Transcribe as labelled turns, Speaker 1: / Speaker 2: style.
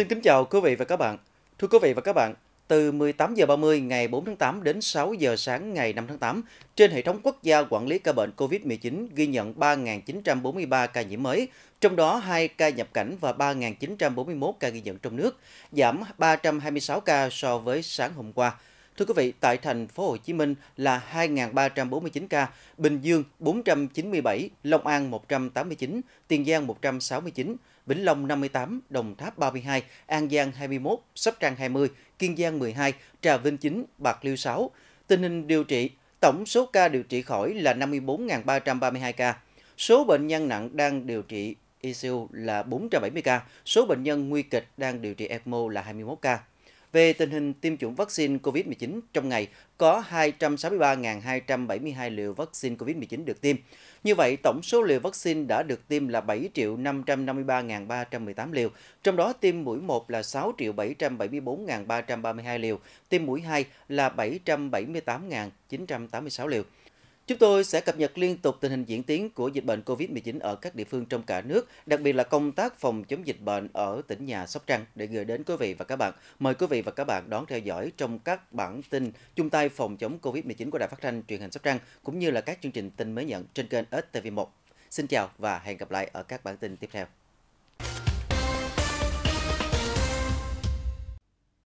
Speaker 1: Xin kính chào quý vị và các bạn. Thưa quý vị và các bạn, từ 18 giờ 30 ngày 4 tháng 8 đến 6 giờ sáng ngày 5 tháng 8, trên hệ thống quốc gia quản lý ca bệnh COVID-19 ghi nhận 3.943 ca nhiễm mới, trong đó 2 ca nhập cảnh và 3.941 ca ghi nhận trong nước, giảm 326 ca so với sáng hôm qua. Thưa quý vị, tại thành phố Hồ Chí Minh là 2.349 ca, Bình Dương 497, Long An 189, Tiền Giang 169, Vĩnh Long 58, Đồng Tháp 32, An Giang 21, Sóc Trăng 20, Kiên Giang 12, Trà Vinh 9, Bạc Liêu 6. Tình hình điều trị, tổng số ca điều trị khỏi là 54.332 ca. Số bệnh nhân nặng đang điều trị ICU là 470 ca, số bệnh nhân nguy kịch đang điều trị ECMO là 21 ca. Về tình hình tiêm chủng vaccine COVID-19, trong ngày có 263.272 liều vaccine COVID-19 được tiêm. Như vậy, tổng số liều vaccine đã được tiêm là 7 553.318 liều, trong đó tiêm mũi 1 là 6 774.332 liều, tiêm mũi 2 là 778.986 liều. Chúng tôi sẽ cập nhật liên tục tình hình diễn tiến của dịch bệnh COVID-19 ở các địa phương trong cả nước, đặc biệt là công tác phòng chống dịch bệnh ở tỉnh nhà Sóc Trăng để gửi đến quý vị và các bạn. Mời quý vị và các bạn đón theo dõi trong các bản tin chung tay phòng chống COVID-19 của Đài Phát thanh Truyền hình Sóc Trăng cũng như là các chương trình tin mới nhận trên kênh STV1. Xin chào và hẹn gặp lại ở các bản tin tiếp theo.